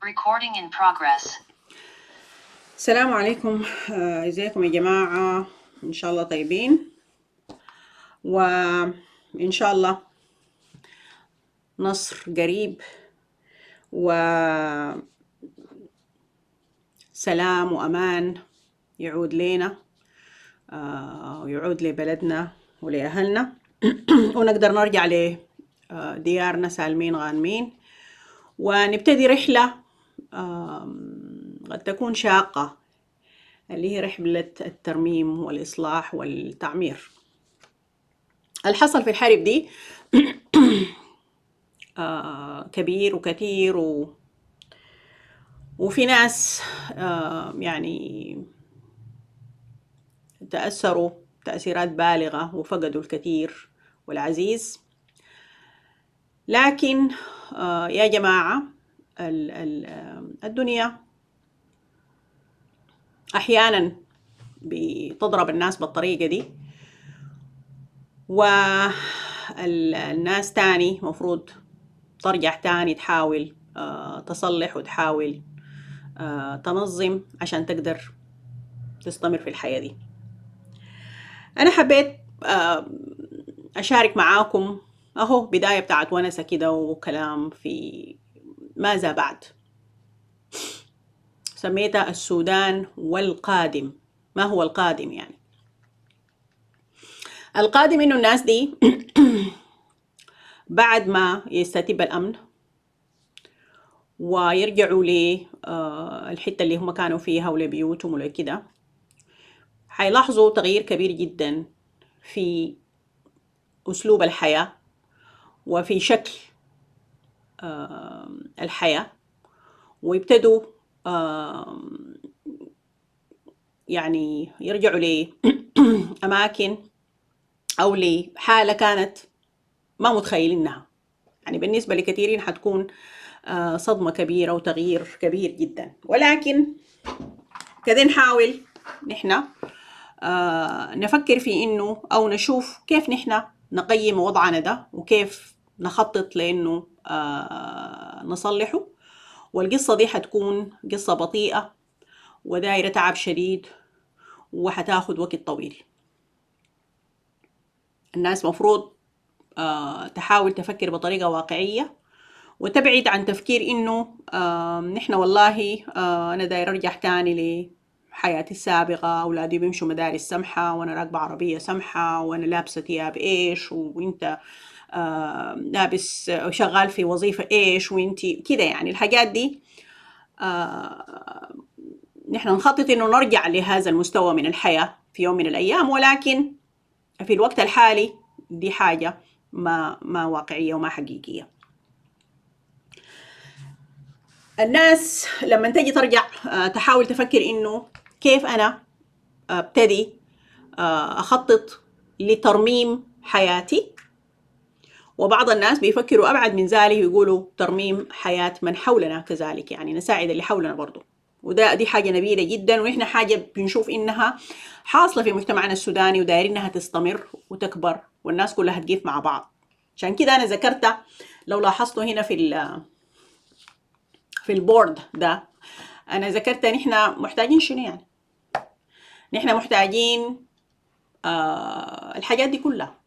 Recording in progress. السلام عليكم آه، ازيكم يا جماعة ان شاء الله طيبين وان شاء الله نصر قريب و سلام وامان يعود لينا آه، ويعود لبلدنا ولأهلنا ونقدر نرجع لديارنا سالمين غانمين ونبتدي رحلة قد تكون شاقة اللي هي رحلة الترميم والإصلاح والتعمير الحصل في الحرب دي آه، كبير وكثير و... وفي ناس يعني تأثروا تأثيرات بالغة وفقدوا الكثير والعزيز لكن آه، يا جماعة الدنيا أحيانا بتضرب الناس بالطريقة دي والناس تاني مفروض ترجع تاني تحاول آه، تصلح وتحاول آه، تنظم عشان تقدر تستمر في الحياة دي أنا حبيت آه، أشارك معاكم أهو بداية بتاعت ونسة كده وكلام في ماذا بعد؟ سميتها السودان والقادم ما هو القادم يعني؟ القادم إنه الناس دي بعد ما يستتب الأمن ويرجعوا للحتة آه، اللي هم كانوا فيها ولبيوتهم ولكده حيلاحظوا تغيير كبير جدا في أسلوب الحياة وفي شكل الحياة ويبتدوا يعني يرجعوا لأماكن أو لحالة كانت ما متخيلينها يعني بالنسبة لكثيرين حتكون آه، صدمة كبيرة وتغيير كبير جدا ولكن كده نحاول نحن آه، نفكر في إنه أو نشوف كيف نحن نقيم وضعنا ده وكيف نخطط لأنه آه، نصلحه والقصة دي حتكون قصة بطيئة ودايرة تعب شديد وحتاخد وقت طويل الناس مفروض آه، تحاول تفكر بطريقة واقعية وتبعد عن تفكير إنه نحن والله آه، أنا داير أرجع تاني لحياتي السابقة أولادي بيمشوا مدارس سمحة وأنا راكبة عربية سمحة وأنا لابسة ثياب إيش وإنت آه، لابس او شغال في وظيفه ايش وانتي كده يعني الحاجات دي آه، نحن نخطط انه نرجع لهذا المستوى من الحياه في يوم من الايام ولكن في الوقت الحالي دي حاجه ما ما واقعيه وما حقيقيه الناس لما تجي ترجع آه، تحاول تفكر انه كيف انا ابتدي اخطط لترميم حياتي وبعض الناس بيفكروا أبعد من ذلك ويقولوا ترميم حياة من حولنا كذلك يعني نساعد اللي حولنا برضه وده دي حاجة نبيلة جدا وإحنا حاجة بنشوف إنها حاصلة في مجتمعنا السوداني ودايرين إنها تستمر وتكبر والناس كلها هتقيف مع بعض عشان كده أنا ذكرتها لو لاحظتوا هنا في في البورد ده أنا ذكرت إن إحنا محتاجين شنو يعني؟ نحن محتاجين آه الحاجات دي كلها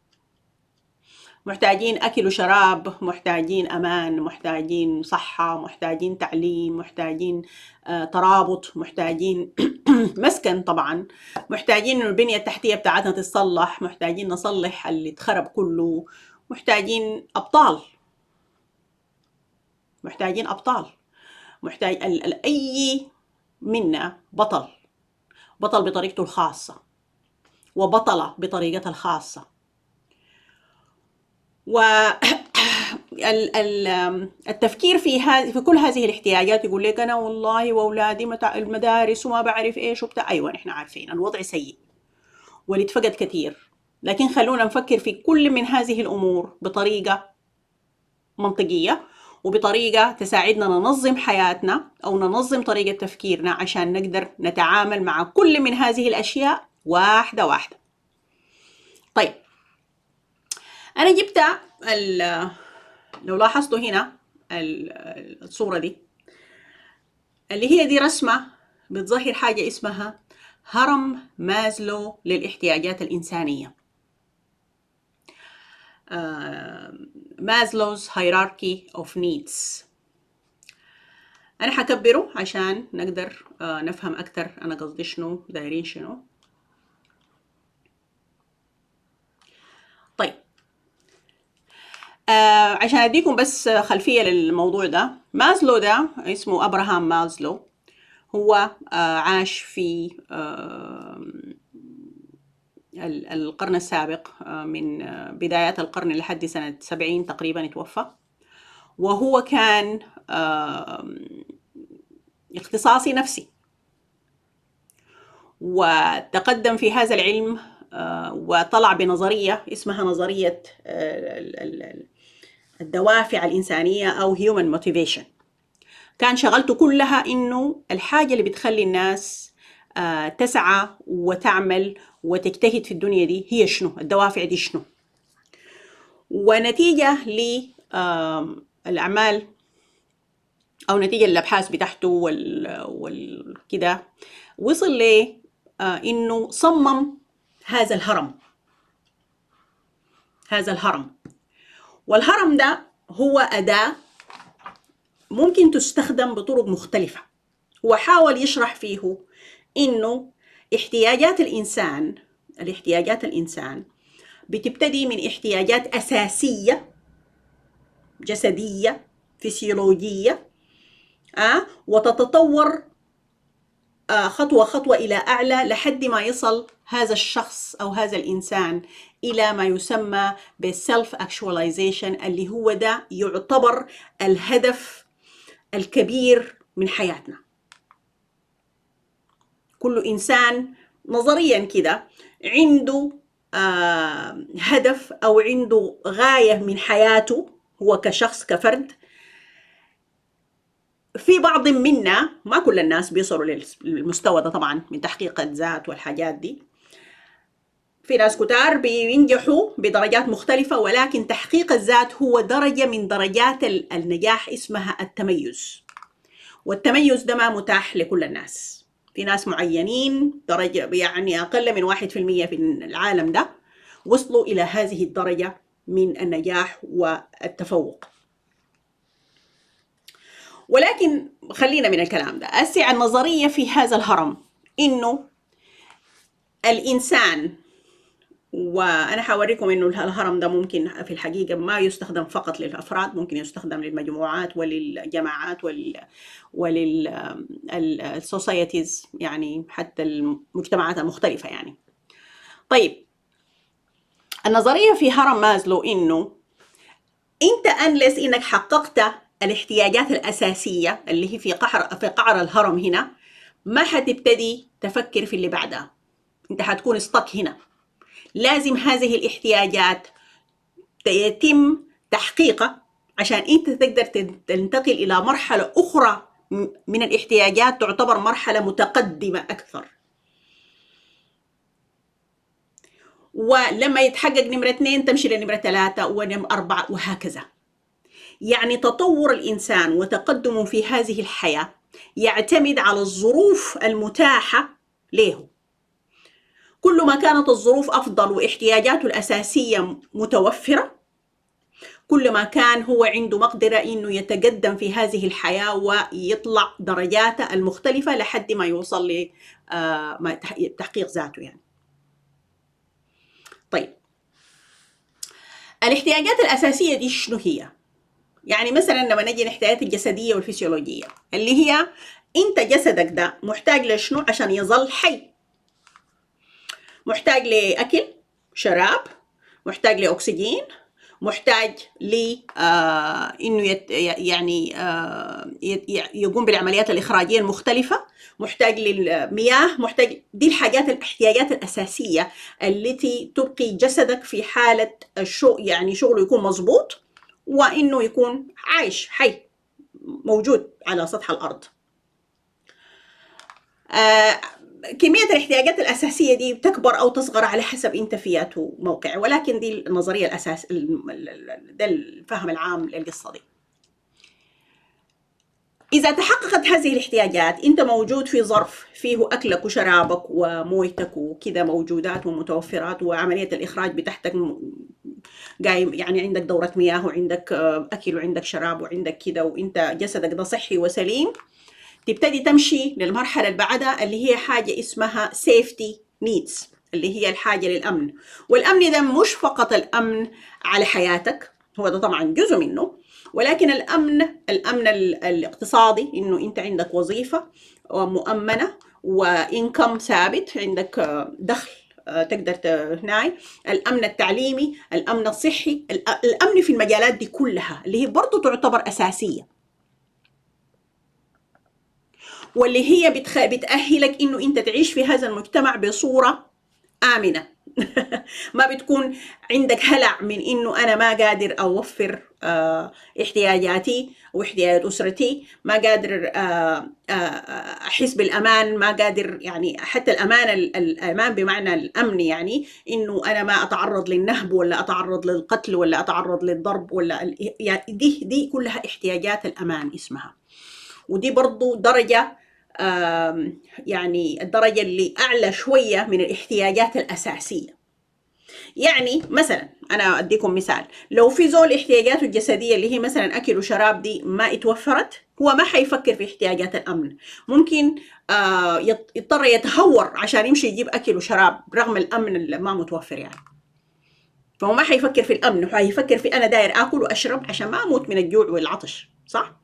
محتاجين أكل وشراب محتاجين أمان محتاجين صحة محتاجين تعليم محتاجين آه، ترابط محتاجين مسكن طبعا محتاجين البنية التحتية بتاعتنا تتصلح محتاجين نصلح اللي اتخرب كله محتاجين أبطال محتاجين أبطال محتاج أي منا بطل بطل بطريقته الخاصة وبطلة بطريقتها الخاصة و التفكير في في كل هذه الاحتياجات يقول لك انا والله واولادي المدارس وما بعرف ايش وبتاع ايوه نحن عارفين الوضع سيء ونتفقد كثير لكن خلونا نفكر في كل من هذه الامور بطريقه منطقيه وبطريقه تساعدنا ننظم حياتنا او ننظم طريقه تفكيرنا عشان نقدر نتعامل مع كل من هذه الاشياء واحده واحده طيب انا جبت لو لاحظتوا هنا الصورة دي اللي هي دي رسمة بتظهر حاجة اسمها هرم مازلو للاحتياجات الإنسانية مازلوز هيراركي اوف نيدز أنا حكبره عشان نقدر آه، نفهم أكتر أنا قصدي شنو دايرين شنو آه عشان اديكم بس خلفيه للموضوع ده مازلو ده اسمه ابراهام مازلو هو آه عاش في آه القرن السابق آه، من آه، بدايات القرن لحد سنة 70 تقريبا توفى وهو كان آه، اختصاصي نفسي وتقدم في هذا العلم وطلع بنظرية اسمها نظرية الدوافع الإنسانية أو human motivation كان شغلته كلها إنه الحاجة اللي بتخلي الناس آه، تسعى وتعمل وتجتهد في الدنيا دي هي شنو الدوافع دي شنو ونتيجة للأعمال أو نتيجة للأبحاث بتاعته والكده وصل لي آه، إنه صمم هذا الهرم هذا الهرم والهرم ده هو أداة ممكن تستخدم بطرق مختلفة وحاول يشرح فيه إنه احتياجات الإنسان الاحتياجات الإنسان بتبتدي من احتياجات أساسية جسدية فسيولوجية أه؟ وتتطور آه، خطوة خطوة إلى أعلى لحد ما يصل هذا الشخص أو هذا الإنسان إلى ما يسمى بالسلف اكشواليزيشن اللي هو ده يعتبر الهدف الكبير من حياتنا كل إنسان نظريا كده عنده آه، هدف أو عنده غاية من حياته هو كشخص كفرد في بعض منا ما كل الناس بيصلوا للمستوى ده طبعا من تحقيق الذات والحاجات دي في ناس كتار بينجحوا بدرجات مختلفة ولكن تحقيق الذات هو درجة من درجات النجاح اسمها التميز والتميز ده ما متاح لكل الناس في ناس معينين درجة يعني أقل من واحد في المية في العالم ده وصلوا إلى هذه الدرجة من النجاح والتفوق ولكن خلينا من الكلام ده أسع النظرية في هذا الهرم إنه الإنسان وأنا حوريكم إنه الهرم ده ممكن في الحقيقة ما يستخدم فقط للأفراد ممكن يستخدم للمجموعات وللجماعات ولل وللسوسايتيز يعني حتى المجتمعات المختلفة يعني طيب النظرية في هرم مازلو إنه أنت أنلس إنك حققت الاحتياجات الأساسية اللي هي في قعر في قعر الهرم هنا ما حتبتدي تفكر في اللي بعدها أنت حتكون استك هنا لازم هذه الاحتياجات يتم تحقيقها عشان أنت تقدر تنتقل إلى مرحلة أخرى من الاحتياجات تعتبر مرحلة متقدمة أكثر ولما يتحقق نمرة اثنين تمشي لنمرة ثلاثة ونمرة أربعة وهكذا يعني تطور الإنسان وتقدمه في هذه الحياة يعتمد على الظروف المتاحة له كل ما كانت الظروف أفضل واحتياجاته الأساسية متوفرة كل ما كان هو عنده مقدرة إنه يتقدم في هذه الحياة ويطلع درجاته المختلفة لحد ما يوصل لتحقيق آه، ذاته يعني طيب الاحتياجات الأساسية دي شنو هي؟ يعني مثلا لما نجي الاحتياجات الجسديه والفسيولوجيه اللي هي انت جسدك ده محتاج لشنو عشان يظل حي محتاج لاكل شراب محتاج لاكسجين محتاج ل آه انه يت يعني آه يقوم بالعمليات الاخراجيه المختلفه محتاج للمياه محتاج دي الحاجات الاحتياجات الاساسيه التي تبقي جسدك في حاله الشو يعني شغله يكون مظبوط وإنه يكون عايش حي موجود على سطح الأرض آه، كمية الاحتياجات الأساسية دي بتكبر أو تصغر على حسب انتفيات وموقع ولكن دي النظرية الأساس ده الفهم العام للقصة دي إذا تحققت هذه الاحتياجات أنت موجود في ظرف فيه أكلك وشرابك ومويتك وكذا موجودات ومتوفرات وعملية الإخراج بتاعتك قايم يعني عندك دوره مياه وعندك آه، اكل وعندك شراب وعندك كده وانت جسدك ده صحي وسليم تبتدي تمشي للمرحله اللي بعدها اللي هي حاجه اسمها سيفتي نيدز اللي هي الحاجه للامن والامن ده مش فقط الامن على حياتك هو ده طبعا جزء منه ولكن الامن الامن الاقتصادي انه انت عندك وظيفه آه، مؤمنه وانكم ثابت عندك آه، دخل آه، تقدر هناي الامن التعليمي الامن الصحي الامن في المجالات دي كلها اللي هي برضه تعتبر اساسيه واللي هي بتخ... بتاهلك انه انت تعيش في هذا المجتمع بصوره امنه ما بتكون عندك هلع من انه انا ما قادر اوفر آه، احتياجاتي واحتياجات اسرتي ما قادر آه، آه، احس بالامان ما قادر يعني حتى الامان الامان بمعنى الامن يعني انه انا ما اتعرض للنهب ولا اتعرض للقتل ولا اتعرض للضرب ولا يعني دي دي كلها احتياجات الامان اسمها ودي برضو درجه يعني الدرجة اللي أعلى شوية من الاحتياجات الأساسية يعني مثلا أنا أديكم مثال لو في زول احتياجاته الجسدية اللي هي مثلا أكل وشراب دي ما اتوفرت هو ما حيفكر في احتياجات الأمن ممكن آه، يضطر يتهور عشان يمشي يجيب أكل وشراب رغم الأمن اللي ما متوفر يعني فهو ما حيفكر في الأمن حيفكر في أنا داير آكل وأشرب عشان ما أموت من الجوع والعطش صح؟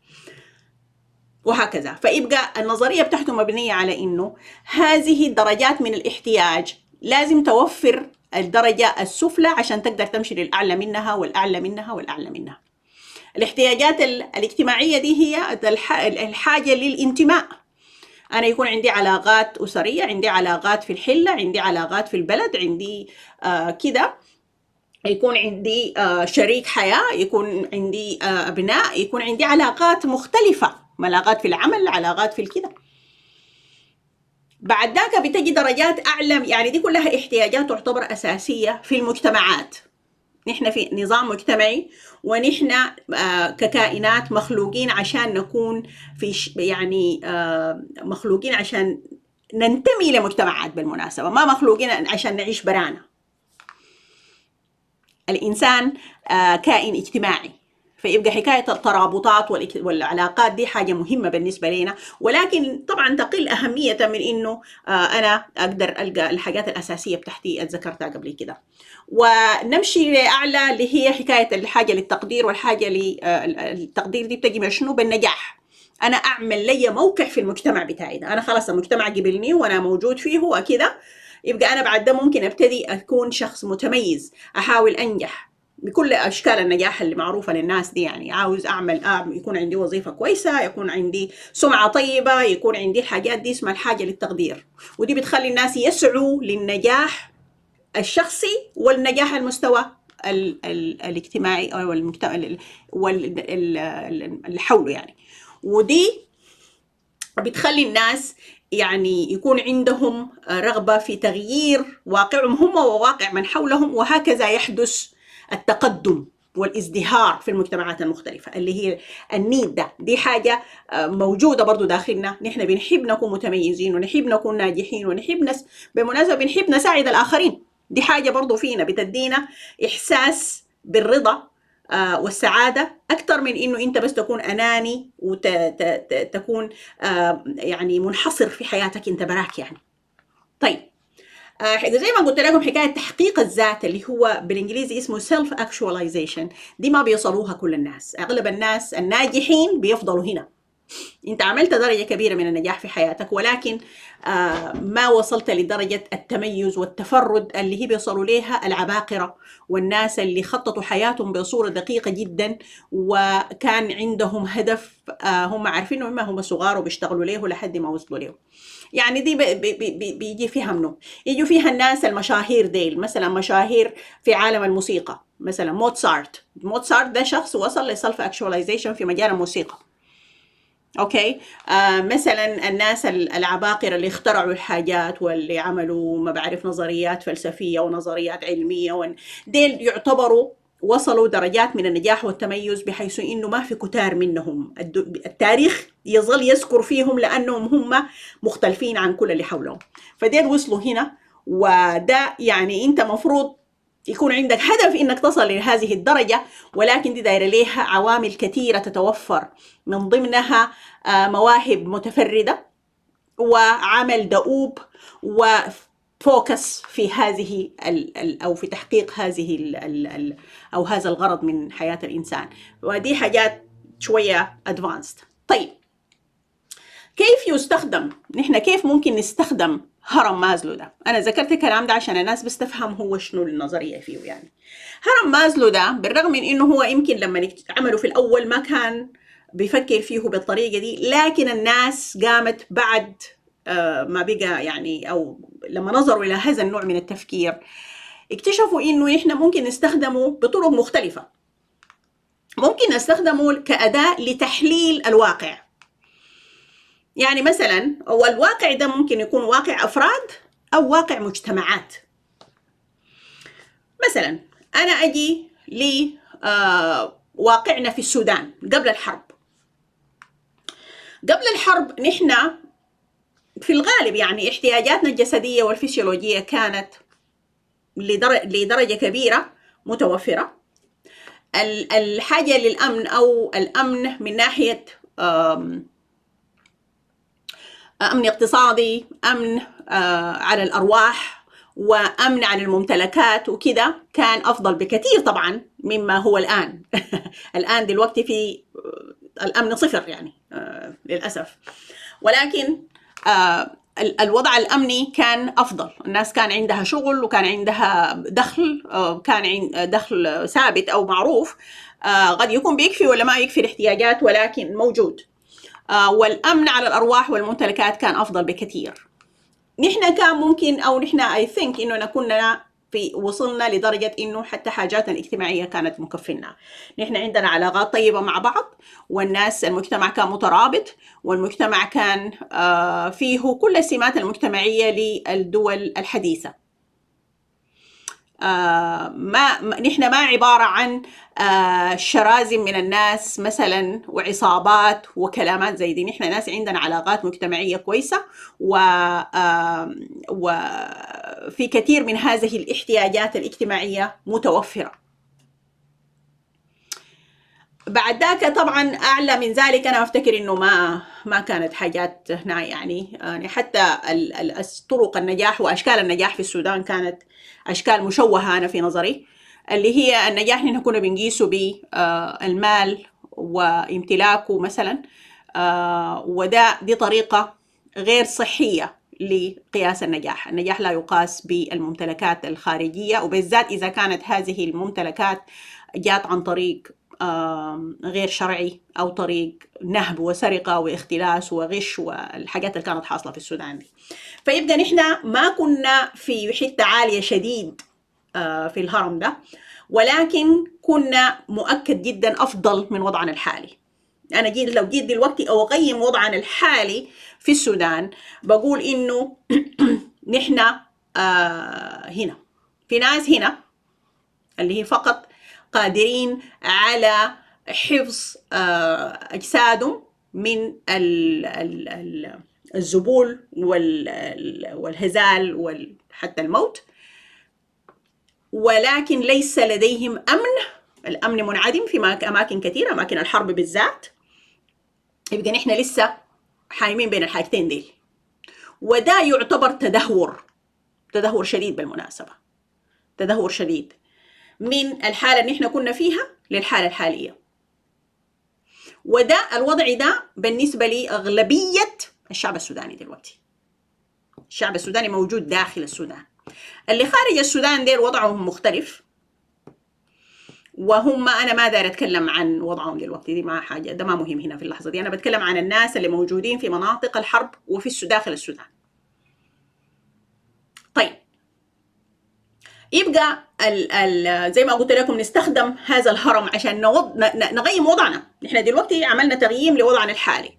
وهكذا فيبقى النظرية بتاعته مبنية على إنه هذه درجات من الاحتياج لازم توفر الدرجة السفلى عشان تقدر تمشي للأعلى منها والأعلى منها والأعلى منها الاحتياجات الاجتماعية دي هي الحاجة للانتماء أنا يكون عندي علاقات أسرية عندي علاقات في الحلة عندي علاقات في البلد عندي آه كده يكون عندي آه شريك حياة يكون عندي آه أبناء يكون عندي علاقات مختلفة علاقات في العمل علاقات في الكذا بعد ذاك بتجي درجات أعلى يعني دي كلها احتياجات تعتبر أساسية في المجتمعات نحن في نظام مجتمعي ونحن آه، ككائنات مخلوقين عشان نكون في يعني آه، مخلوقين عشان ننتمي لمجتمعات بالمناسبة ما مخلوقين عشان نعيش برانا الإنسان آه، كائن اجتماعي فيبقى حكاية الترابطات والعلاقات دي حاجة مهمة بالنسبة لنا ولكن طبعا تقل أهمية من إنه آه، أنا أقدر ألقى الحاجات الأساسية بتاعتي ذكرتها قبل كده ونمشي لأعلى اللي هي حكاية الحاجة للتقدير والحاجة للتقدير آه، دي بتجي من شنو بالنجاح انا اعمل لي موقع في المجتمع بتاعي ده انا خلاص المجتمع قبلني وانا موجود فيه وكذا يبقى انا بعد ده ممكن ابتدي اكون شخص متميز احاول انجح بكل اشكال النجاح اللي معروفه للناس دي يعني عاوز اعمل آه يكون عندي وظيفه كويسه يكون عندي سمعه طيبه يكون عندي الحاجات دي اسمها الحاجه للتقدير ودي بتخلي الناس يسعوا للنجاح الشخصي والنجاح المستوى الـ الـ الاجتماعي او المجتمع اللي حوله يعني ودي بتخلي الناس يعني يكون عندهم رغبه في تغيير واقعهم هم وواقع من حولهم وهكذا يحدث التقدم والازدهار في المجتمعات المختلفة اللي هي النيد ده دي حاجة آه، موجودة برضو داخلنا نحن بنحب نكون متميزين ونحب نكون ناجحين ونحب نس بالمناسبة بنحب نساعد الآخرين دي حاجة برضو فينا بتدينا إحساس بالرضا آه، والسعادة أكثر من إنه أنت بس تكون أناني وتكون آه، يعني منحصر في حياتك أنت براك يعني طيب آه، زي ما قلت لكم حكايه تحقيق الذات اللي هو بالانجليزي اسمه سيلف اكشواليزيشن دي ما بيوصلوها كل الناس اغلب الناس الناجحين بيفضلوا هنا انت عملت درجه كبيره من النجاح في حياتك ولكن آه، ما وصلت لدرجه التميز والتفرد اللي هي بيصلوا ليها العباقره والناس اللي خططوا حياتهم بصوره دقيقه جدا وكان عندهم هدف آه، هم عارفينه مما هم صغار وبيشتغلوا ليه لحد ما وصلوا ليه يعني دي بي بي بي بيجي فيها منه يجوا فيها الناس المشاهير ديل مثلا مشاهير في عالم الموسيقى مثلا موتسارت موتسارت ده شخص وصل لسلف اكشواليزيشن في مجال الموسيقى اوكي آه مثلا الناس العباقره اللي اخترعوا الحاجات واللي عملوا ما بعرف نظريات فلسفيه ونظريات علميه ديل يعتبروا وصلوا درجات من النجاح والتميز بحيث انه ما في كتار منهم التاريخ يظل يذكر فيهم لانهم هم مختلفين عن كل اللي حولهم فديل وصلوا هنا وده يعني انت مفروض يكون عندك هدف انك تصل لهذه الدرجه ولكن دي دايره ليها عوامل كثيره تتوفر من ضمنها آه، مواهب متفرده وعمل دؤوب و فوكس في هذه ال ال او في تحقيق هذه ال ال او هذا الغرض من حياه الانسان ودي حاجات شويه ادفانسد طيب كيف يستخدم نحن كيف ممكن نستخدم هرم مازلو ده انا ذكرت الكلام ده عشان الناس بس تفهم هو شنو النظريه فيه يعني هرم مازلو ده بالرغم من انه هو يمكن لما عمله في الاول ما كان بيفكر فيه بالطريقه دي لكن الناس قامت بعد آه، ما بقى يعني أو لما نظروا إلى هذا النوع من التفكير اكتشفوا إنه إحنا ممكن نستخدمه بطرق مختلفة ممكن نستخدمه كأداة لتحليل الواقع يعني مثلا هو الواقع ده ممكن يكون واقع أفراد أو واقع مجتمعات مثلا أنا أجي لواقعنا آه، في السودان قبل الحرب قبل الحرب نحن في الغالب يعني احتياجاتنا الجسدية والفسيولوجية كانت لدرجة كبيرة متوفرة الحاجة للأمن أو الأمن من ناحية أمن اقتصادي أمن آه، على الأرواح وأمن على الممتلكات وكذا كان أفضل بكثير طبعا مما هو الآن الآن دلوقتي في آه، الأمن صفر يعني آه، للأسف ولكن آه، الوضع الامني كان افضل الناس كان عندها شغل وكان عندها دخل آه، كان دخل ثابت او معروف آه، قد يكون بيكفي ولا ما يكفي الاحتياجات ولكن موجود والامن على الارواح والممتلكات كان افضل بكثير نحن كان ممكن او نحن اي ثينك انه كنا في وصلنا لدرجة إنه حتى حاجاتنا الاجتماعية كانت مكفلنا نحن عندنا علاقات طيبة مع بعض والناس المجتمع كان مترابط والمجتمع كان آه، فيه كل السمات المجتمعية للدول الحديثة ما نحن ما عبارة عن آه، شرازم من الناس مثلا وعصابات وكلامات زي دي نحن ناس عندنا علاقات مجتمعية كويسة و وفي كثير من هذه الاحتياجات الاجتماعية متوفرة بعد ذاك طبعا أعلى من ذلك أنا أفتكر أنه ما ما كانت حاجات هنا يعني يعني حتى طرق النجاح واشكال النجاح في السودان كانت اشكال مشوهه انا في نظري اللي هي النجاح اللي كنا بنقيسه بالمال آه، وامتلاكه مثلا آه، وده دي طريقه غير صحيه لقياس النجاح النجاح لا يقاس بالممتلكات الخارجية وبالذات إذا كانت هذه الممتلكات جات عن طريق غير شرعي أو طريق نهب وسرقة واختلاس وغش والحاجات اللي كانت حاصلة في السودان دي فيبدأ نحن ما كنا في حتة عالية شديد آه، في الهرم ده ولكن كنا مؤكد جدا أفضل من وضعنا الحالي أنا جيت لو جيت دلوقتي أقيم وضعنا الحالي في السودان بقول إنه نحن آه، هنا في ناس هنا اللي هي فقط قادرين على حفظ آه، أجسادهم من الزبول والهزال وحتى الموت ولكن ليس لديهم أمن الأمن منعدم في أماكن كثيرة أماكن الحرب بالذات يبقى نحن لسه حايمين بين الحاجتين دي وده يعتبر تدهور تدهور شديد بالمناسبة تدهور شديد من الحالة اللي احنا كنا فيها للحالة الحالية وده الوضع ده بالنسبة لأغلبية الشعب السوداني دلوقتي الشعب السوداني موجود داخل السودان اللي خارج السودان دير وضعهم مختلف وهم انا ما دار اتكلم عن وضعهم دلوقتي دي ما حاجه ده ما مهم هنا في اللحظه دي انا بتكلم عن الناس اللي موجودين في مناطق الحرب وفي داخل السودان طيب يبقى ال ال زي ما قلت لكم نستخدم هذا الهرم عشان نوض نغيم وضعنا نحن دلوقتي عملنا تغييم لوضعنا الحالي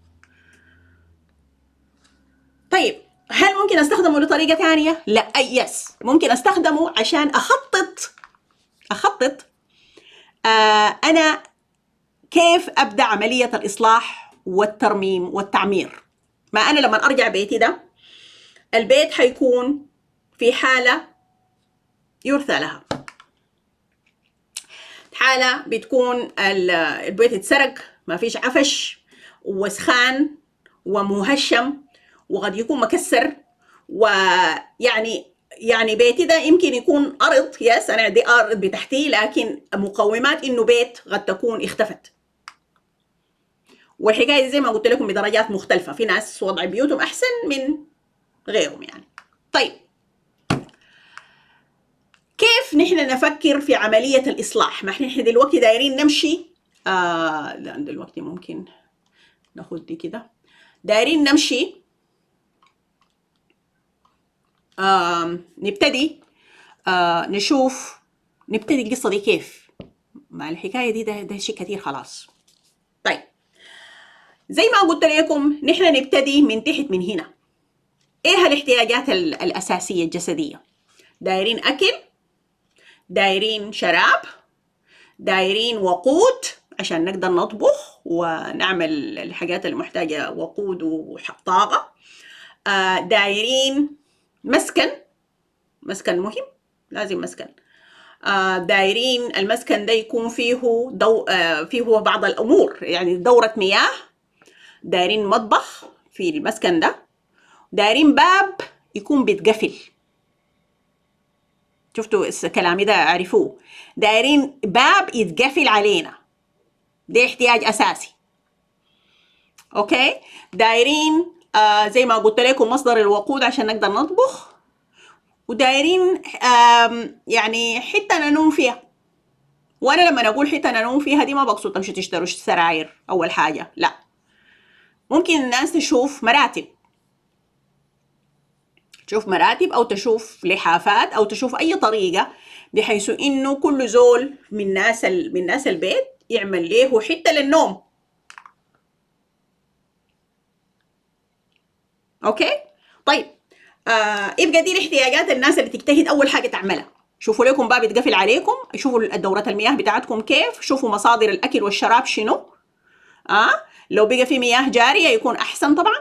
طيب هل ممكن استخدمه لطريقه ثانيه لا يس ممكن استخدمه عشان اخطط اخطط آه انا كيف ابدا عمليه الاصلاح والترميم والتعمير ما انا لما ارجع بيتي ده البيت حيكون في حاله يرثى لها حالة بتكون البيت اتسرق ما فيش عفش وسخان ومهشم وقد يكون مكسر ويعني يعني بيتي ده يمكن يكون أرض يس أنا عندي أرض بتحتي لكن مقومات إنه بيت قد تكون اختفت والحكاية زي ما قلت لكم بدرجات مختلفة في ناس وضع بيوتهم أحسن من غيرهم يعني طيب كيف نحن نفكر في عملية الإصلاح؟ ما احنا دلوقتي دايرين نمشي آه لا دلوقتي ممكن ناخد دي كده دايرين نمشي آه نبتدي آه نشوف نبتدي القصة دي كيف؟ مع الحكاية دي ده, ده شيء كتير خلاص طيب زي ما قلت لكم نحن نبتدي من تحت من هنا ايه الاحتياجات الأساسية الجسدية؟ دايرين أكل دايرين شراب دايرين وقود عشان نقدر نطبخ ونعمل الحاجات المحتاجة وقود وطاقة آه، دايرين مسكن مسكن مهم لازم مسكن آه، دايرين المسكن ده يكون فيه دو آه، فيه بعض الأمور يعني دورة مياه دايرين مطبخ في المسكن ده دايرين باب يكون بيتقفل شفتوا كلامي ده عرفوه دايرين باب يتقفل علينا ده احتياج اساسي اوكي دايرين آه زي ما قلت لكم مصدر الوقود عشان نقدر نطبخ ودايرين آه يعني حته ننوم فيها وانا لما اقول حته ننوم فيها دي ما بقصد تمشي تشتروا سراير اول حاجه لا ممكن الناس تشوف مراتب تشوف مراتب او تشوف لحافات او تشوف اي طريقه بحيث انه كل زول من ناس من ناس البيت يعمل ليه حته للنوم اوكي طيب آه يبقى دي الاحتياجات الناس اللي تجتهد اول حاجه تعملها شوفوا لكم باب يتقفل عليكم شوفوا دورة المياه بتاعتكم كيف شوفوا مصادر الأكل والشراب شنو آه لو بقى في مياه جارية يكون أحسن طبعا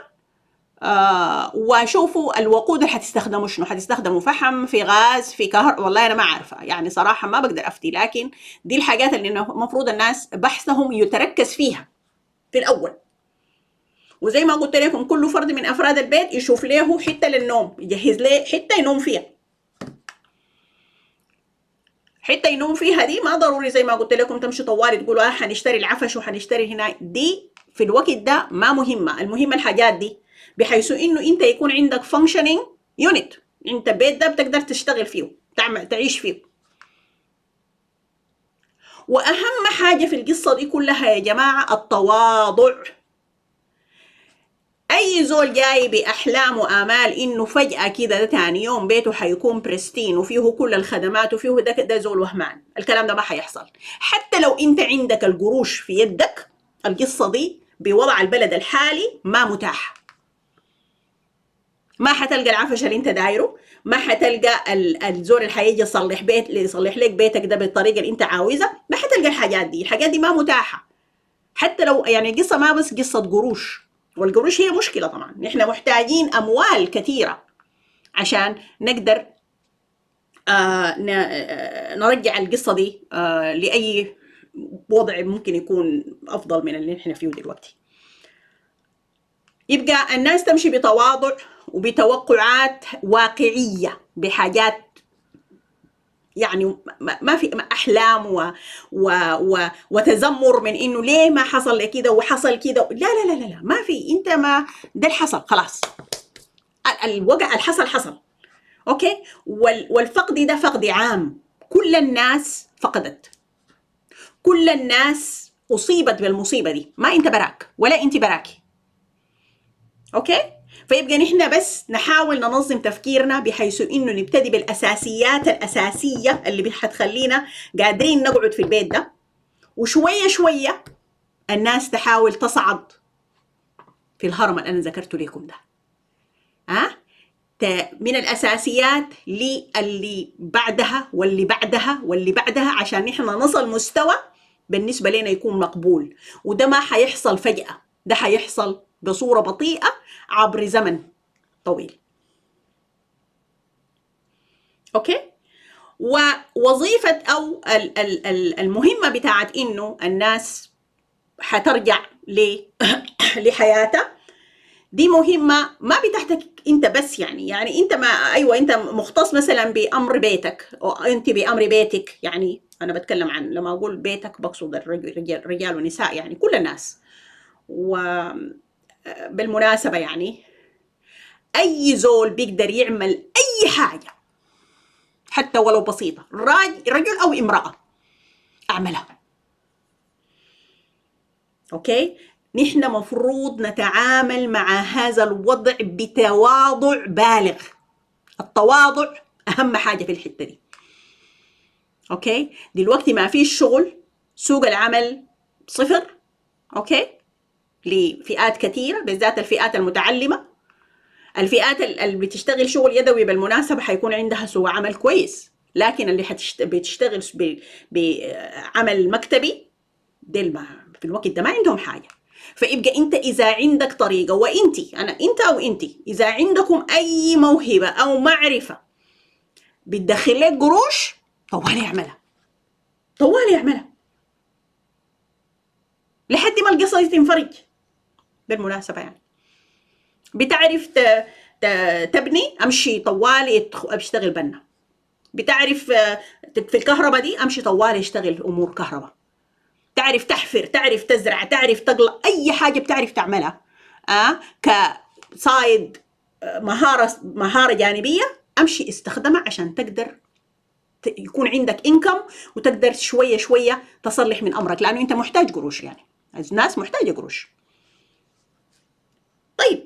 آه وشوفوا الوقود اللي حتستخدموا شنو حتستخدموا فحم في غاز في كهر والله انا ما عارفه يعني صراحه ما بقدر افتي لكن دي الحاجات اللي المفروض الناس بحثهم يتركز فيها في الاول وزي ما قلت لكم كل فرد من افراد البيت يشوف له حته للنوم يجهز له حته ينوم فيها حته ينوم فيها دي ما ضروري زي ما قلت لكم تمشي طوالي تقولوا اه هنشتري العفش وحنشتري هنا دي في الوقت ده ما مهمه المهم الحاجات دي بحيث انه انت يكون عندك فانكشنينج يونت انت البيت ده بتقدر تشتغل فيه تعمل تعيش فيه واهم حاجه في القصه دي كلها يا جماعه التواضع اي زول جاي باحلام وامال انه فجاه كده ده ثاني يوم بيته حيكون برستين وفيه كل الخدمات وفيه ده ده زول وهمان الكلام ده ما حيحصل حتى لو انت عندك القروش في يدك القصه دي بوضع البلد الحالي ما متاحه ما حتلقى العفش اللي انت دايره ما حتلقى الزور اللي حيجي يصلح بيت يصلح لك بيتك ده بالطريقه اللي انت عاوزها ما حتلقى الحاجات دي الحاجات دي ما متاحه حتى لو يعني القصه ما بس قصه قروش والقروش هي مشكله طبعا نحن محتاجين اموال كثيره عشان نقدر آه، آه، نرجع القصه دي آه، لاي وضع ممكن يكون افضل من اللي احنا فيه دلوقتي يبقى الناس تمشي بتواضع وبتوقعات واقعية بحاجات يعني ما في احلام و و و وتذمر من انه ليه ما حصل لي كده وحصل كده لا لا لا لا ما في انت ما ده اللي حصل خلاص الوقع الحصل حصل اوكي والفقد ده فقد عام كل الناس فقدت كل الناس اصيبت بالمصيبه دي ما انت براك ولا انت براكي اوكي فيبقى نحن بس نحاول ننظم تفكيرنا بحيث انه نبتدي بالاساسيات الاساسيه اللي حتخلينا قادرين نقعد في البيت ده وشويه شويه الناس تحاول تصعد في الهرم اللي انا ذكرته لكم ده ها من الاساسيات للي بعدها واللي بعدها واللي بعدها عشان نحن نصل مستوى بالنسبه لنا يكون مقبول وده ما حيحصل فجاه ده حيحصل بصوره بطيئه عبر زمن طويل اوكي ووظيفة أو المهمة بتاعت إنه الناس حترجع لحياتها دي مهمة ما بتحتك أنت بس يعني يعني أنت ما أيوة أنت مختص مثلا بأمر بيتك أو أنت بأمر بيتك يعني أنا بتكلم عن لما أقول بيتك بقصد الرجال ونساء يعني كل الناس و بالمناسبة يعني أي زول بيقدر يعمل أي حاجة حتى ولو بسيطة رجل أو امرأة أعملها أوكي نحن مفروض نتعامل مع هذا الوضع بتواضع بالغ التواضع أهم حاجة في الحتة دي أوكي دلوقتي ما فيش شغل سوق العمل صفر أوكي لفئات كثيرة بالذات الفئات المتعلمة الفئات اللي بتشتغل شغل يدوي بالمناسبة حيكون عندها سوى عمل كويس لكن اللي حتشت... بتشتغل ب... بعمل مكتبي ديل ما في الوقت ده ما عندهم حاجة فيبقى انت اذا عندك طريقة وانت انا انت او انت اذا عندكم اي موهبة او معرفة بتدخل لك قروش طوال يعملها طوال يعملها لحد ما القصة تنفرج بالمناسبه يعني بتعرف تبني امشي طوالي اشتغل بنا بتعرف آه، في الكهرباء دي امشي طوالي اشتغل امور كهرباء تعرف تحفر تعرف تزرع تعرف تقلع اي حاجه بتعرف تعملها آه كصايد آه، مهاره مهاره جانبيه امشي استخدمها عشان تقدر يكون عندك انكم وتقدر شويه شويه تصلح من امرك لانه انت محتاج قروش يعني الناس محتاجه قروش طيب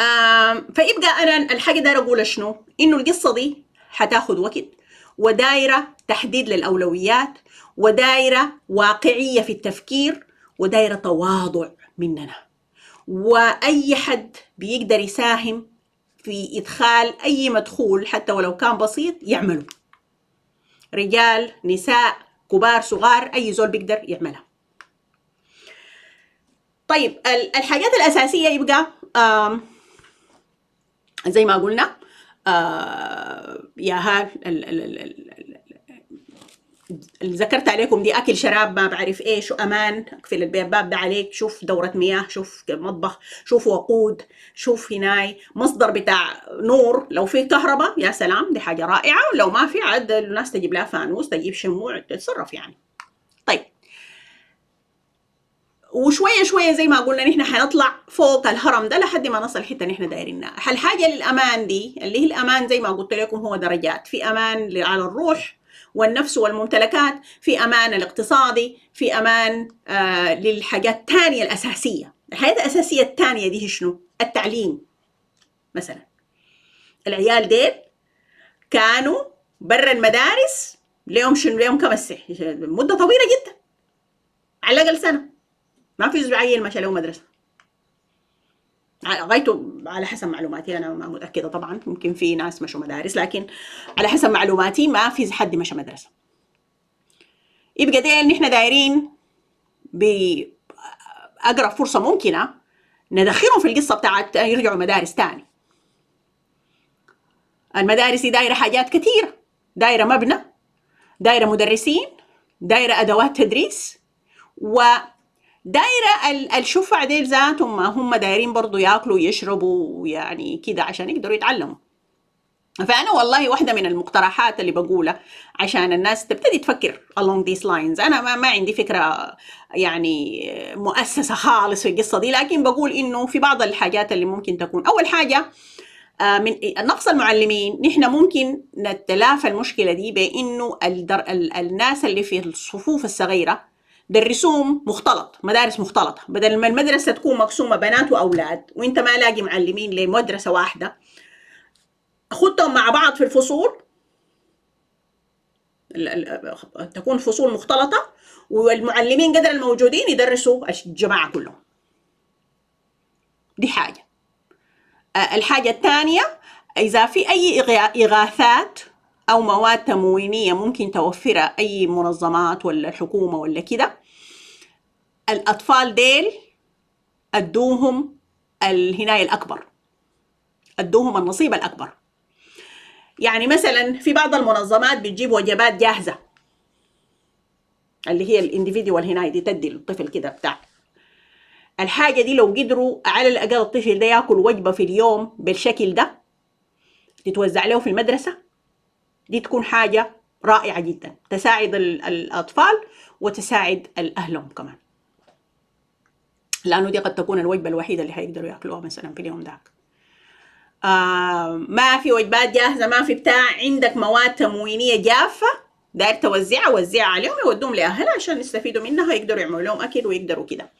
آه فيبقى انا الحاجه دايره اقول شنو؟ انه القصه دي حتاخذ وقت ودايره تحديد للاولويات ودايره واقعيه في التفكير ودايره تواضع مننا واي حد بيقدر يساهم في ادخال اي مدخول حتى ولو كان بسيط يعمله رجال نساء كبار صغار اي زول بيقدر يعملها طيب الحاجات الأساسية يبقى زي ما قلنا يا ها ذكرت عليكم دي اكل شراب ما بعرف ايش وامان اقفل الباب ده عليك شوف دوره مياه شوف مطبخ شوف وقود شوف هناي مصدر بتاع نور لو في كهرباء يا سلام دي حاجه رائعه ولو ما في عاد الناس تجيب لها فانوس تجيب شموع تتصرف يعني وشويه شويه زي ما قلنا نحن حنطلع فوق الهرم ده لحد ما نصل الحته اللي احنا دايرينها الحاجه للامان دي اللي هي الامان زي ما قلت لكم هو درجات في امان على الروح والنفس والممتلكات في امان الاقتصادي في امان آه للحاجات الثانيه الاساسيه الحاجات الاساسيه الثانيه دي شنو التعليم مثلا العيال ديل كانوا برا المدارس ليهم شنو ليهم كم مده طويله جدا على الاقل سنه ما في عيل مشى له مدرسه غايته على حسب معلوماتي انا ما متاكده طبعا ممكن في ناس مشوا مدارس لكن على حسب معلوماتي ما في حد مشى مدرسه يبقى ده ان احنا دايرين باقرب فرصه ممكنه ندخلهم في القصه بتاعت يرجعوا مدارس تاني المدارس دي دايره حاجات كثيره دايره مبنى دايره مدرسين دايره ادوات تدريس و دايره الشفع ديل ذاتهم هم دايرين برضو ياكلوا ويشربوا يعني كده عشان يقدروا يتعلموا فانا والله واحده من المقترحات اللي بقولها عشان الناس تبتدي تفكر along these lines انا ما, ما عندي فكره يعني مؤسسه خالص في القصه دي لكن بقول انه في بعض الحاجات اللي ممكن تكون اول حاجه آه، من إيه، نقص المعلمين نحن ممكن نتلافى المشكله دي بانه الدر... الناس اللي في الصفوف الصغيره الرسوم مختلط مدارس مختلطه بدل ما المدرسه تكون مقسومه بنات واولاد وانت ما لاقي معلمين لمدرسه واحده خدتهم مع بعض في الفصول تكون فصول مختلطه والمعلمين قدر الموجودين يدرسوا الجماعه كلهم دي حاجه الحاجه الثانيه اذا في اي اغاثات أو مواد تموينية ممكن توفرها أي منظمات ولا الحكومة ولا كده الأطفال ديل أدوهم الهناية الأكبر أدوهم النصيب الأكبر يعني مثلا في بعض المنظمات بتجيب وجبات جاهزة اللي هي الانديفيديوال هناية دي تدي للطفل كده بتاع الحاجة دي لو قدروا على الأقل الطفل ده ياكل وجبة في اليوم بالشكل ده تتوزع له في المدرسة دي تكون حاجة رائعة جدا تساعد الأطفال وتساعد الأهلهم كمان لأنه دي قد تكون الوجبة الوحيدة اللي هيقدروا يأكلوها مثلا في اليوم داك آه ما في وجبات جاهزة ما في بتاع عندك مواد تموينية جافة داير توزيعها وزعها عليهم يودوهم لأهلها عشان يستفيدوا منها يقدروا يعملوا لهم أكل ويقدروا كده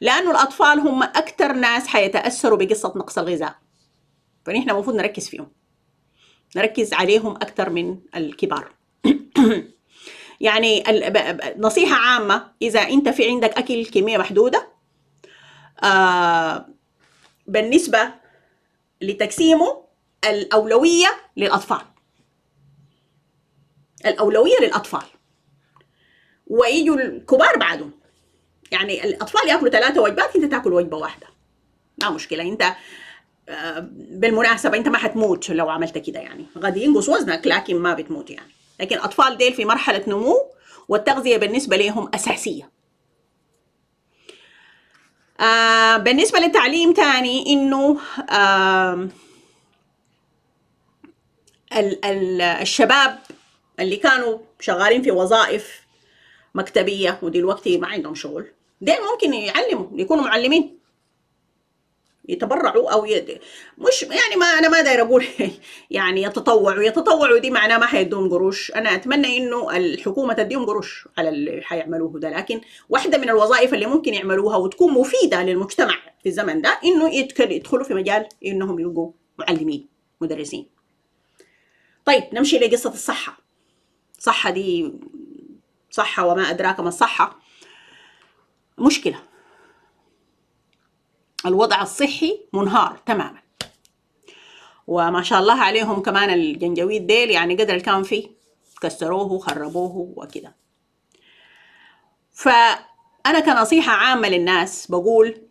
لأنه الأطفال هم أكتر ناس حيتأثروا بقصة نقص الغذاء فنحن المفروض نركز فيهم نركز عليهم أكثر من الكبار يعني نصيحة عامة إذا أنت في عندك أكل كمية محدودة آه بالنسبة لتقسيمه الأولوية للأطفال الأولوية للأطفال ويجوا الكبار بعدهم يعني الأطفال يأكلوا ثلاثة وجبات أنت تأكل وجبة واحدة ما مشكلة أنت بالمناسبه انت ما حتموت لو عملت كده يعني غادي ينقص وزنك لكن ما بتموت يعني لكن اطفال ديل في مرحله نمو والتغذيه بالنسبه لهم اساسيه آه بالنسبه للتعليم تاني انه آه الشباب اللي كانوا شغالين في وظائف مكتبيه ودلوقتي ما عندهم شغل ديل ممكن يعلموا يكونوا معلمين يتبرعوا او يد مش يعني ما انا ما داير اقول يعني يتطوعوا يتطوعوا دي معناه ما حيدوهم قروش انا اتمنى انه الحكومه تديهم قروش على اللي حيعملوه ده لكن واحده من الوظائف اللي ممكن يعملوها وتكون مفيده للمجتمع في الزمن ده انه يدخلوا في مجال انهم يلقوا معلمين مدرسين طيب نمشي لقصه الصحه صحه دي صحه وما ادراك ما الصحه مشكله الوضع الصحي منهار تماما وما شاء الله عليهم كمان الجنجويد ديل يعني قدر كان فيه كسروه وخربوه وكده فأنا كنصيحة عامة للناس بقول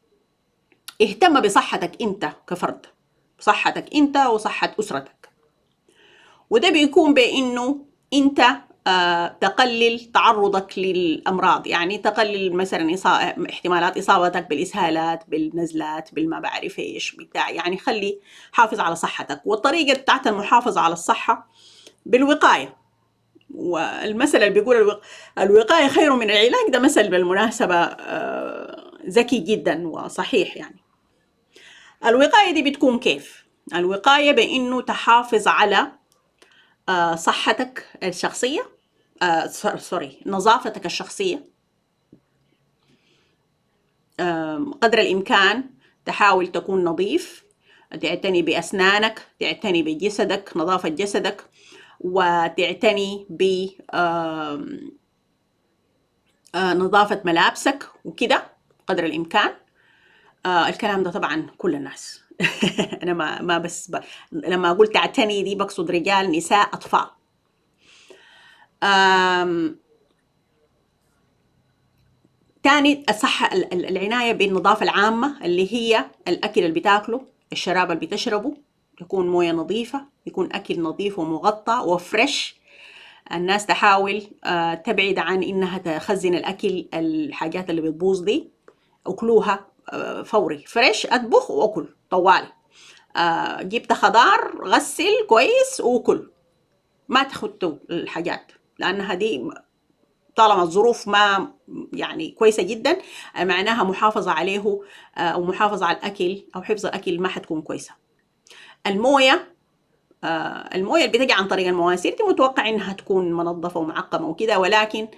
اهتم بصحتك أنت كفرد صحتك أنت وصحة أسرتك وده بيكون بأنه أنت آه، تقلل تعرضك للامراض يعني تقلل مثلا احتمالات اصابتك بالاسهالات بالنزلات بالما بعرف ايش بتاع يعني خلي حافظ على صحتك والطريقه بتاعت المحافظه على الصحه بالوقايه والمثل اللي بيقول الوقايه خير من العلاج ده مثل بالمناسبه آه، ذكي جدا وصحيح يعني الوقايه دي بتكون كيف الوقايه بانه تحافظ على آه، صحتك الشخصيه آه سوري نظافتك الشخصية آه قدر الإمكان تحاول تكون نظيف تعتني بأسنانك تعتني بجسدك نظافة جسدك وتعتني ب آه، نظافة ملابسك وكده قدر الإمكان آه الكلام ده طبعا كل الناس أنا ما, ما بس ب... لما أقول تعتني دي بقصد رجال نساء أطفال ثاني الصحة العناية بالنظافة العامة اللي هي الأكل اللي بتاكله الشراب اللي بتشربه يكون موية نظيفة يكون أكل نظيف ومغطى وفريش الناس تحاول آه، تبعد عن إنها تخزن الأكل الحاجات اللي بتبوظ دي أكلوها آه، فوري فريش أطبخ وأكل طوال آه، جبت خضار غسل كويس واكل ما تخدوا الحاجات لانها دي طالما الظروف ما يعني كويسه جدا معناها محافظه عليه آه، او محافظه على الاكل او حفظ الاكل ما حتكون كويسه المويه آه، المويه اللي بتجي عن طريق المواسير دي متوقع انها تكون منظفه ومعقمه وكده ولكن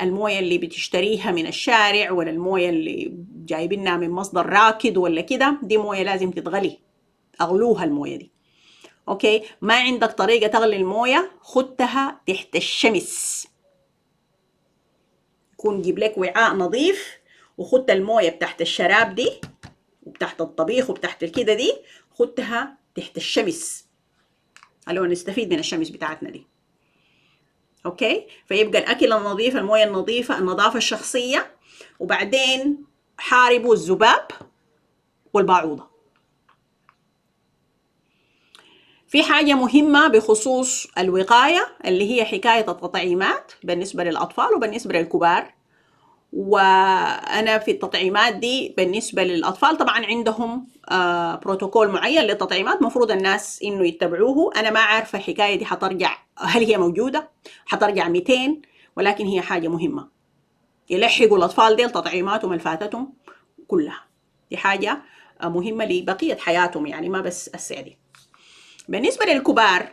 المويه اللي بتشتريها من الشارع ولا المويه اللي جايبينها من مصدر راكد ولا كده دي مويه لازم تتغلي اغلوها المويه دي اوكي ما عندك طريقه تغلي المويه خدتها تحت الشمس يكون جيب لك وعاء نظيف وخدت المويه بتاعت الشراب دي وبتاعت الطبيخ وبتاعت الكده دي خدتها تحت الشمس الو نستفيد من الشمس بتاعتنا دي اوكي فيبقى الاكل النظيف المويه النظيفه النظافه الشخصيه وبعدين حاربوا الذباب والبعوضه في حاجة مهمة بخصوص الوقاية اللي هي حكاية التطعيمات بالنسبة للأطفال وبالنسبة للكبار وأنا في التطعيمات دي بالنسبة للأطفال طبعا عندهم آه، بروتوكول معين للتطعيمات مفروض الناس إنه يتبعوه أنا ما عارفة الحكاية دي حترجع هل هي موجودة حترجع 200 ولكن هي حاجة مهمة يلحقوا الأطفال ديل تطعيماتهم الفاتتهم كلها دي حاجة آه، مهمة لبقية حياتهم يعني ما بس السعدي بالنسبة للكبار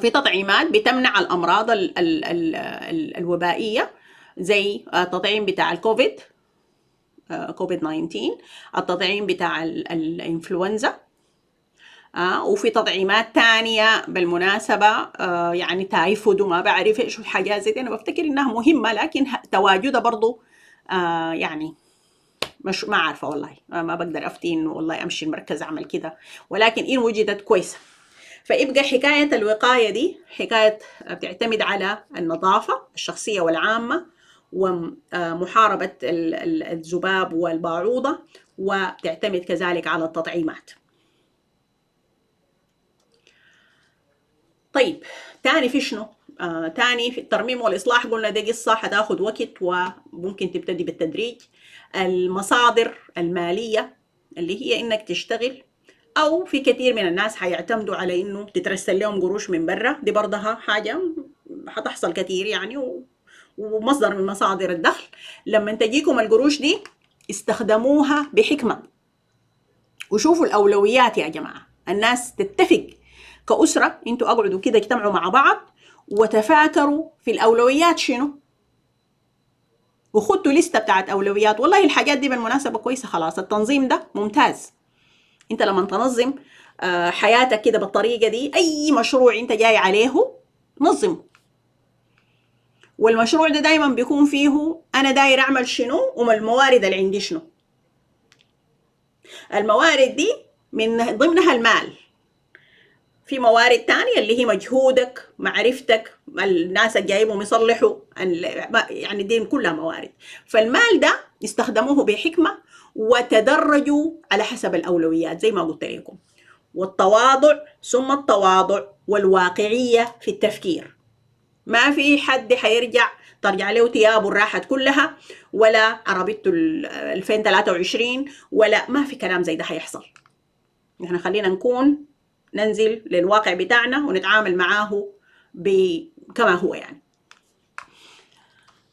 في تطعيمات بتمنع الأمراض الـ الـ الـ الـ الوبائية زي التطعيم بتاع الكوفيد آه، كوفيد 19 التطعيم بتاع الانفلونزا آه، وفي تطعيمات تانية بالمناسبة آه، يعني تايفود وما بعرف ايش الحاجات زي دي انا بفتكر انها مهمة لكن تواجدها برضو يعني مش ما عارفه والله ما بقدر افتي انه والله امشي المركز اعمل كده ولكن ان وجدت كويسه فيبقى حكايه الوقايه دي حكايه بتعتمد على النظافه الشخصيه والعامه ومحاربه الذباب والبعوضه وتعتمد كذلك على التطعيمات طيب تاني في شنو آه تاني في الترميم والإصلاح قلنا دي قصة هتاخد وقت وممكن تبتدي بالتدريج المصادر المالية اللي هي إنك تشتغل أو في كثير من الناس حيعتمدوا على إنه تترسل لهم قروش من برا دي برضها حاجة حتحصل كثير يعني ومصدر من مصادر الدخل لما تجيكم القروش دي استخدموها بحكمة وشوفوا الأولويات يا جماعة الناس تتفق كأسرة انتوا اقعدوا كده اجتمعوا مع بعض وتفاكروا في الأولويات شنو وخدوا لستة بتاعت أولويات والله الحاجات دي بالمناسبة كويسة خلاص التنظيم ده ممتاز أنت لما تنظم آه، حياتك كده بالطريقة دي أي مشروع أنت جاي عليه نظمه والمشروع ده دايما بيكون فيه أنا داير أعمل شنو وما الموارد اللي عندي شنو الموارد دي من ضمنها المال في موارد تانية اللي هي مجهودك معرفتك الناس جايبهم يصلحوا يعني دي كلها موارد فالمال ده استخدموه بحكمة وتدرجوا على حسب الأولويات زي ما قلت لكم والتواضع ثم التواضع والواقعية في التفكير ما في حد حيرجع ترجع له ثيابه راحت كلها ولا عربيته 2023 ولا ما في كلام زي ده حيحصل احنا خلينا نكون ننزل للواقع بتاعنا ونتعامل معاه كما هو يعني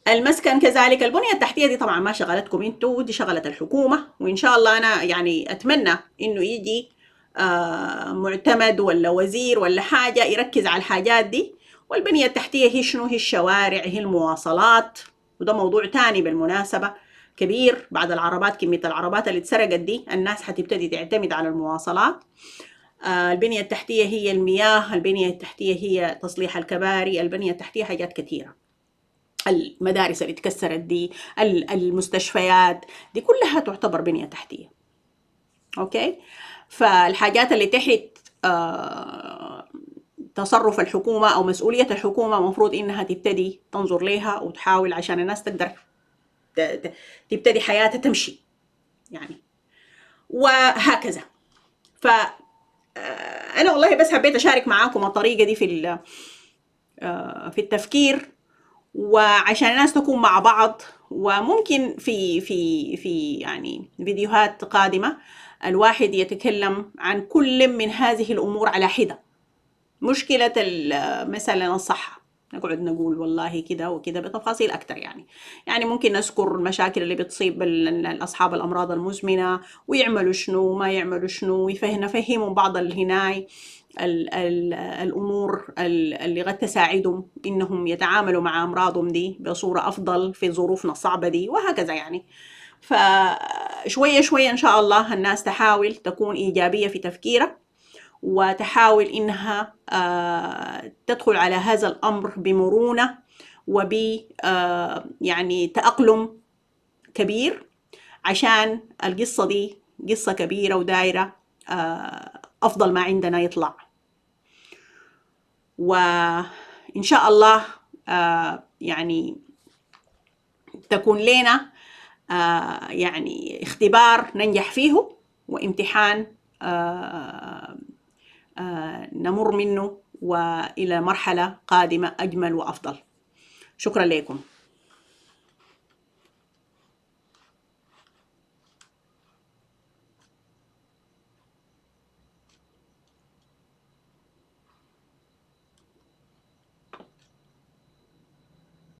المسكن كذلك البنية التحتية دي طبعا ما شغلتكم انتوا دي شغلة الحكومة وان شاء الله انا يعني اتمنى انه يجي آه معتمد ولا وزير ولا حاجة يركز على الحاجات دي والبنية التحتية هي شنو هي الشوارع هي المواصلات وده موضوع تاني بالمناسبة كبير بعد العربات كمية العربات اللي اتسرقت دي الناس حتبتدي تعتمد على المواصلات آه، البنية التحتية هي المياه البنية التحتية هي تصليح الكباري البنية التحتية حاجات كثيرة المدارس اللي اتكسرت دي المستشفيات دي كلها تعتبر بنية تحتية أوكي فالحاجات اللي تحت آه، تصرف الحكومة أو مسؤولية الحكومة مفروض إنها تبتدي تنظر ليها وتحاول عشان الناس تقدر تبتدي حياتها تمشي يعني وهكذا ف آه، انا والله بس حبيت اشارك معاكم الطريقه دي في آه، في التفكير وعشان الناس تكون مع بعض وممكن في في في يعني فيديوهات قادمه الواحد يتكلم عن كل من هذه الامور على حده مشكله آه، مثلا الصحه نقعد نقول والله كده وكده بتفاصيل أكتر يعني يعني ممكن نذكر المشاكل اللي بتصيب أصحاب الأمراض المزمنة ويعملوا شنو وما يعملوا شنو نفهمهم بعض الهناي ال ال الأمور اللي قد تساعدهم إنهم يتعاملوا مع أمراضهم دي بصورة أفضل في ظروفنا الصعبة دي وهكذا يعني فشوية شوية إن شاء الله الناس تحاول تكون إيجابية في تفكيرها وتحاول إنها آه، تدخل على هذا الأمر بمرونة وب آه، يعني تأقلم كبير عشان القصة دي قصة كبيرة ودايرة آه، أفضل ما عندنا يطلع وإن شاء الله يعني تكون لنا يعني اختبار ننجح فيه وامتحان آه، نمر منه والى مرحله قادمه اجمل وافضل شكرا لكم